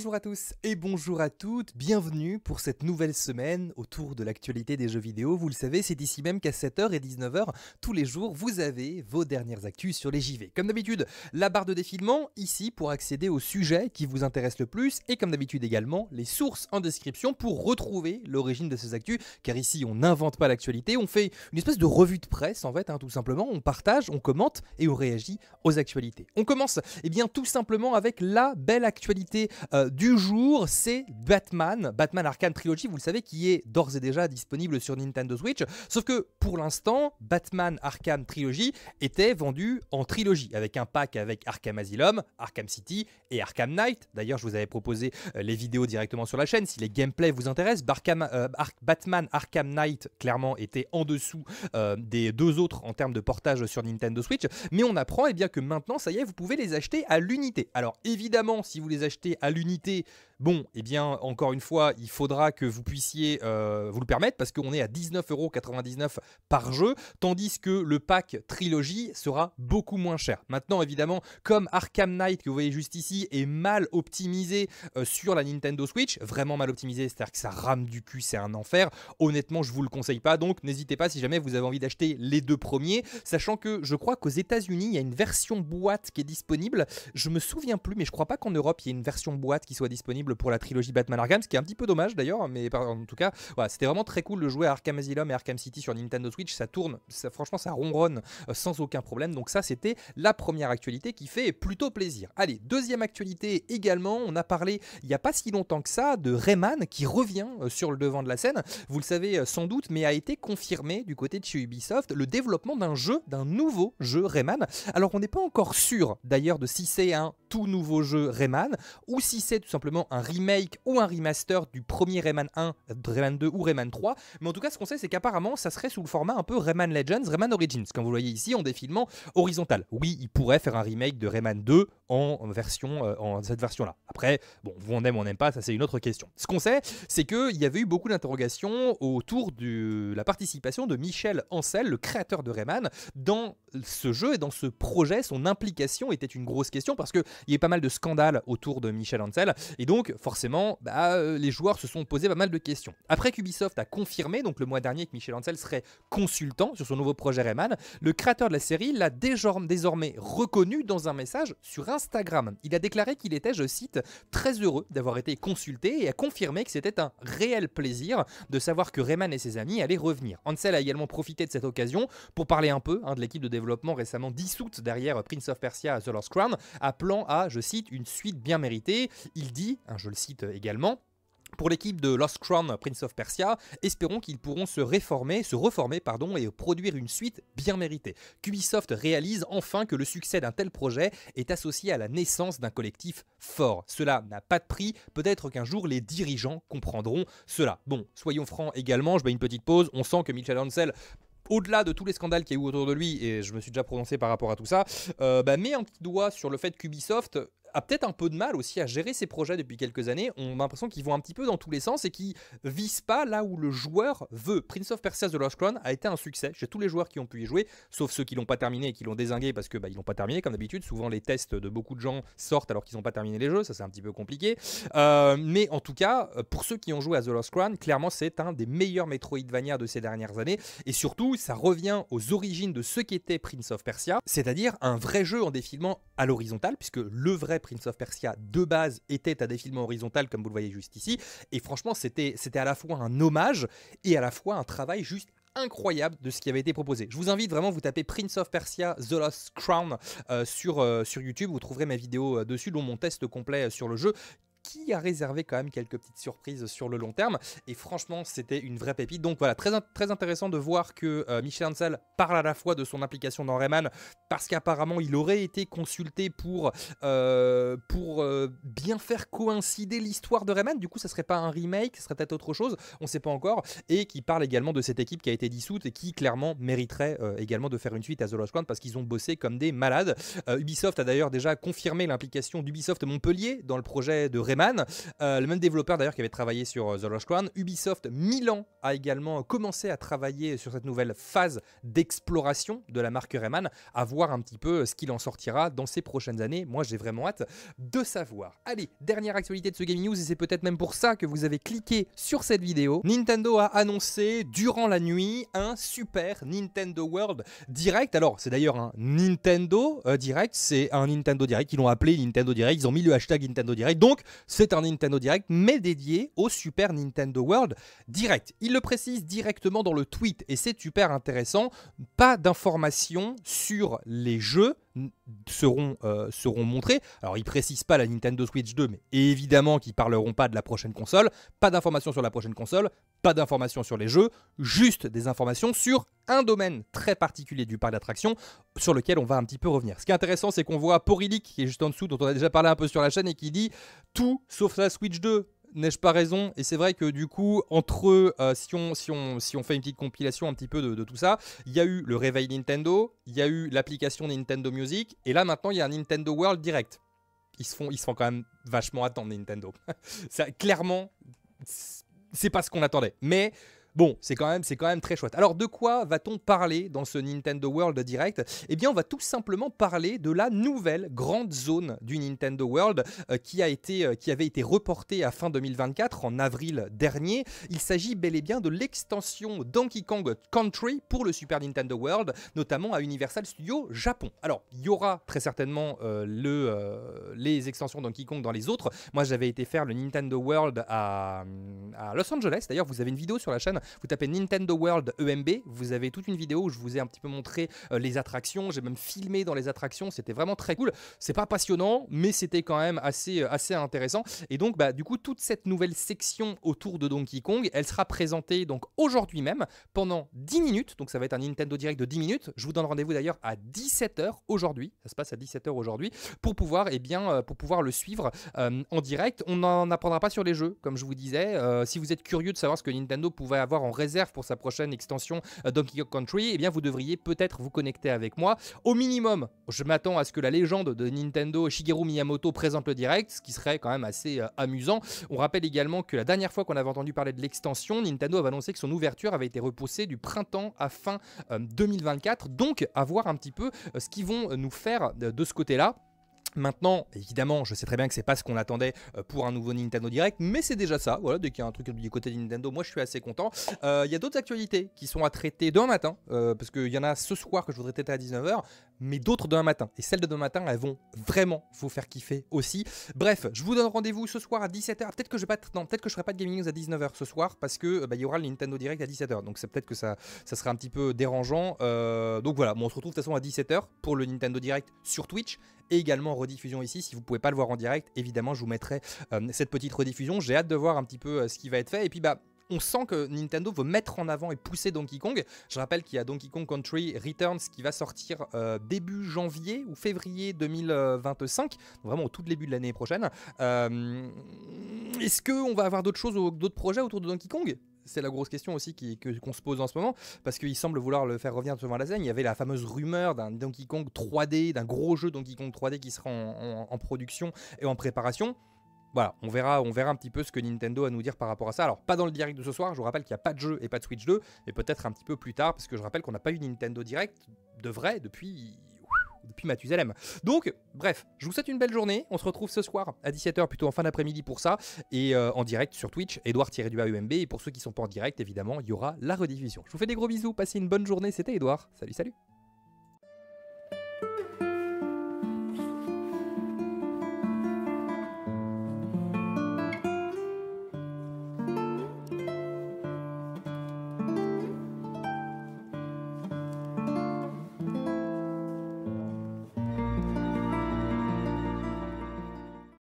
Bonjour à tous et bonjour à toutes, bienvenue pour cette nouvelle semaine autour de l'actualité des jeux vidéo. Vous le savez, c'est ici même qu'à 7h et 19h, tous les jours, vous avez vos dernières actus sur les JV. Comme d'habitude, la barre de défilement, ici pour accéder au sujet qui vous intéresse le plus, et comme d'habitude également, les sources en description pour retrouver l'origine de ces actus, car ici on n'invente pas l'actualité, on fait une espèce de revue de presse en fait, hein, tout simplement, on partage, on commente et on réagit aux actualités. On commence, eh bien, tout simplement avec la belle actualité. Euh, du jour, c'est Batman, Batman Arkham Trilogy, vous le savez, qui est d'ores et déjà disponible sur Nintendo Switch. Sauf que pour l'instant, Batman Arkham Trilogy était vendu en trilogie, avec un pack avec Arkham Asylum, Arkham City et Arkham Knight. D'ailleurs, je vous avais proposé euh, les vidéos directement sur la chaîne si les gameplays vous intéressent. Euh, Batman Arkham Knight, clairement, était en dessous euh, des deux autres en termes de portage sur Nintendo Switch. Mais on apprend et eh bien, que maintenant, ça y est, vous pouvez les acheter à l'unité. Alors évidemment, si vous les achetez à l'unité, profiter Bon, eh bien, encore une fois, il faudra que vous puissiez euh, vous le permettre parce qu'on est à 19,99€ par jeu, tandis que le pack trilogie sera beaucoup moins cher. Maintenant, évidemment, comme Arkham Knight que vous voyez juste ici est mal optimisé euh, sur la Nintendo Switch, vraiment mal optimisé, c'est-à-dire que ça rame du cul, c'est un enfer. Honnêtement, je vous le conseille pas, donc n'hésitez pas si jamais vous avez envie d'acheter les deux premiers, sachant que je crois qu'aux États-Unis, il y a une version boîte qui est disponible. Je me souviens plus, mais je crois pas qu'en Europe, il y ait une version boîte qui soit disponible pour la trilogie Batman Arkham, ce qui est un petit peu dommage d'ailleurs, mais en tout cas, c'était vraiment très cool de jouer à Arkham Asylum et Arkham City sur Nintendo Switch. Ça tourne, franchement, ça ronronne euh, sans aucun problème. Donc ça, c'était la première actualité qui fait plutôt plaisir. Allez, deuxième actualité également, on a parlé il n'y a pas si longtemps que ça de Rayman qui revient euh, sur le devant de la scène. Vous le savez euh, sans doute, mais a été confirmé du côté de chez Ubisoft le développement d'un jeu, d'un nouveau jeu Rayman. Alors on n'est pas encore sûr d'ailleurs de si c'est un tout nouveau jeu Rayman ou si c'est tout simplement un remake ou un remaster du premier Rayman 1, Rayman 2 ou Rayman 3. Mais en tout cas, ce qu'on sait, c'est qu'apparemment, ça serait sous le format un peu Rayman Legends, Rayman Origins, comme vous voyez ici en défilement horizontal. Oui, il pourrait faire un remake de Rayman 2 en version, euh, en cette version-là. Après, bon, vous en aime, on n'aime pas, ça c'est une autre question. Ce qu'on sait, c'est qu'il y avait eu beaucoup d'interrogations autour de la participation de Michel Ancel, le créateur de Rayman, dans ce jeu et dans ce projet. Son implication était une grosse question parce qu'il y a eu pas mal de scandales autour de Michel Ancel. Et donc, forcément, bah, euh, les joueurs se sont posés pas mal de questions. Après qu'Ubisoft a confirmé, donc le mois dernier, que Michel Ansel serait consultant sur son nouveau projet Rayman, le créateur de la série l'a désormais reconnu dans un message sur Instagram. Il a déclaré qu'il était, je cite, très heureux d'avoir été consulté et a confirmé que c'était un réel plaisir de savoir que Rayman et ses amis allaient revenir. Ansel a également profité de cette occasion pour parler un peu hein, de l'équipe de développement récemment dissoute derrière Prince of Persia The Lost Crown, appelant à, je cite, une suite bien méritée. Il dit Hein, je le cite également. Pour l'équipe de Lost Crown Prince of Persia, espérons qu'ils pourront se réformer, se reformer pardon, et produire une suite bien méritée. Ubisoft réalise enfin que le succès d'un tel projet est associé à la naissance d'un collectif fort. Cela n'a pas de prix, peut-être qu'un jour les dirigeants comprendront cela. Bon, soyons francs également, je mets une petite pause, on sent que Michel Ansel au-delà de tous les scandales qu'il y a eu autour de lui, et je me suis déjà prononcé par rapport à tout ça, euh, bah, met un petit doigt sur le fait qu'Ubisoft a peut-être un peu de mal aussi à gérer ses projets depuis quelques années. On a l'impression qu'ils vont un petit peu dans tous les sens et qu'ils visent pas là où le joueur veut. Prince of Persia The Lost Crown a été un succès chez tous les joueurs qui ont pu y jouer, sauf ceux qui l'ont pas terminé et qui l'ont désingué parce que bah, ils l'ont pas terminé comme d'habitude. Souvent les tests de beaucoup de gens sortent alors qu'ils n'ont pas terminé les jeux, ça c'est un petit peu compliqué. Euh, mais en tout cas, euh, pour ceux qui ont joué à The Lost Crown, clairement c'est un des meilleurs Metroidvania de ces dernières années et surtout ça revient aux origines de ce qu'était Prince of Persia, c'est-à-dire un vrai jeu en défilement à l'horizontale puisque le vrai Prince of Persia de base était à défilement horizontal comme vous le voyez juste ici. Et franchement, c'était à la fois un hommage et à la fois un travail juste incroyable de ce qui avait été proposé. Je vous invite vraiment, vous taper Prince of Persia The Lost Crown euh, sur, euh, sur YouTube, vous trouverez ma vidéo euh, dessus, dont mon test complet sur le jeu, qui a réservé quand même quelques petites surprises sur le long terme. Et franchement, c'était une vraie pépite. Donc voilà, très, très intéressant de voir que euh, Michel Ansel parle à la fois de son implication dans Rayman, parce qu'apparemment, il aurait été consulté pour, euh, pour euh, bien faire coïncider l'histoire de Rayman. Du coup, ça serait pas un remake, ça serait peut-être autre chose, on sait pas encore. Et qui parle également de cette équipe qui a été dissoute et qui clairement mériterait également de faire une suite à The Lost Crown parce qu'ils ont bossé comme des malades. Ubisoft a d'ailleurs déjà confirmé l'implication d'Ubisoft Montpellier dans le projet de Rayman euh, le même développeur d'ailleurs qui avait travaillé sur euh, The Lost Crown. Ubisoft Milan a également commencé à travailler sur cette nouvelle phase d'exploration de la marque Rayman, à voir un petit peu euh, ce qu'il en sortira dans ces prochaines années. Moi, j'ai vraiment hâte de savoir. Allez, dernière actualité de ce Game News, et c'est peut-être même pour ça que vous avez cliqué sur cette vidéo. Nintendo a annoncé durant la nuit un super Nintendo World Direct. Alors, c'est d'ailleurs un Nintendo Direct, c'est un Nintendo Direct, ils l'ont appelé Nintendo Direct, ils ont mis le hashtag Nintendo Direct, donc c'est un Nintendo Direct, mais dédié au Super Nintendo World Direct. Il le précise directement dans le tweet et c'est super intéressant. Pas d'informations sur les jeux seront, euh, seront montrés. Alors ils précisent pas la Nintendo Switch 2, mais évidemment qu'ils parleront pas de la prochaine console, pas d'informations sur la prochaine console, pas d'informations sur les jeux, juste des informations sur un domaine très particulier du parc d'attractions sur lequel on va un petit peu revenir. Ce qui est intéressant, c'est qu'on voit Porilic qui est juste en dessous, dont on a déjà parlé un peu sur la chaîne et qui dit tout sauf la Switch 2 n'ai-je pas raison Et c'est vrai que du coup, entre eux, si, on, si, on, si on fait une petite compilation un petit peu de, tout ça, il y a eu le réveil Nintendo, il y a eu l'application Nintendo Music, et là maintenant, il y a un Nintendo World Direct. Ils se font, ils quand même vachement attendre Nintendo. clairement, c'est pas ce qu'on attendait. Mais Bon, c'est quand, même, quand même très chouette. Alors de quoi va-t-on parler dans ce Nintendo World Direct Eh bien on va tout simplement parler de la nouvelle grande zone du Nintendo World euh, qui, a été, euh, qui avait été reportée à fin 2024 en avril dernier. Il s'agit bel et bien de l'extension Donkey Kong Country pour le Super Nintendo World, notamment à Universal Studios Japon. Alors il y aura très certainement euh, le, les extensions Donkey Kong dans les autres. Moi j'avais été faire le Nintendo World à Los Angeles. D'ailleurs vous avez une vidéo sur la chaîne vous tapez Nintendo World EMB, vous avez toute une vidéo où je vous ai un petit peu montré euh, les attractions, j'ai même filmé dans les attractions, c'était vraiment très cool. C'est pas passionnant, mais c'était quand même assez, euh, assez intéressant. Et donc, bah, du coup, toute cette nouvelle section autour de Donkey Kong, elle sera présentée donc aujourd'hui même pendant 10 minutes. Donc, ça va être un Nintendo Direct de 10 minutes. Je vous donne rendez-vous d'ailleurs à 17h aujourd'hui. Ça se passe à 17h aujourd'hui pour pouvoir, et eh bien, euh, pour pouvoir le suivre en direct. On n'en apprendra pas sur les jeux, comme je vous disais. si vous êtes curieux de savoir ce que Nintendo pouvait avoir en réserve pour sa prochaine extension euh, Donkey Kong Country, eh bien vous devriez peut-être vous connecter avec moi. Au minimum, je m'attends à ce que la légende de Nintendo Shigeru Miyamoto présente le direct, ce qui serait quand même assez euh, amusant. On rappelle également que la dernière fois qu'on avait entendu parler de l'extension, Nintendo avait annoncé que son ouverture avait été repoussée du printemps à fin 2024. Euh, Donc à voir un petit peu ce qu'ils vont nous faire de ce côté-là. Maintenant, évidemment, je sais très bien que c'est pas ce qu'on attendait euh, pour un nouveau Nintendo Direct, mais c'est déjà ça. Voilà, dès qu'il y a un truc du côté de Nintendo, moi je suis assez content. Euh, il y a d'autres actualités qui sont à traiter demain matin, euh, parce qu'il y en a ce soir que je voudrais traiter à 19h, mais d'autres demain matin. Et celles de demain matin, elles vont vraiment vous faire kiffer aussi. Bref, je vous donne rendez-vous ce soir à 17h. Peut-être que je ne pas ferai pas de gaming news à 19h ce soir parce que euh, bah, il y aura le Nintendo Direct à 17h. Donc c'est peut-être que ça ça sera un petit peu dérangeant. Euh, donc voilà, on se retrouve de toute façon à 17h pour le Nintendo Direct sur Twitch et également en rediffusion ici si vous pouvez pas le voir en direct. Évidemment, je vous mettrai euh, cette petite rediffusion. J'ai hâte de voir un petit peu ce qui va être fait et puis bah on sent que Nintendo veut mettre en avant et pousser Donkey Kong. Je rappelle qu'il y a Donkey Kong Country Returns qui va sortir euh, début janvier ou février 2025, vraiment au tout début de l'année prochaine. Euh, est-ce qu'on va avoir d'autres choses, d'autres projets autour de Donkey Kong c'est la grosse question aussi qu'on se pose en ce moment, parce qu'il semble vouloir le faire revenir devant la scène. Il y avait la fameuse rumeur d'un Donkey Kong 3D, d'un gros jeu Donkey Kong 3D qui sera en production et en préparation voilà, on verra, on verra un petit peu ce que Nintendo a à nous dire par rapport à ça. Alors, pas dans le direct de ce soir, je vous rappelle qu'il n'y a pas de jeu et pas de Switch 2, Et peut-être un petit peu plus tard, parce que je rappelle qu'on n'a pas eu Nintendo Direct de vrai depuis depuis Mathusalem. Donc, bref, je vous souhaite une belle journée. On se retrouve ce soir à 17h, plutôt en fin d'après-midi pour ça, et euh, en direct sur Twitch, Edouard-UMB. Et pour ceux qui ne sont pas en direct, évidemment, il y aura la rediffusion. Je vous fais des gros bisous, passez une bonne journée. C'était Edouard. Salut, salut.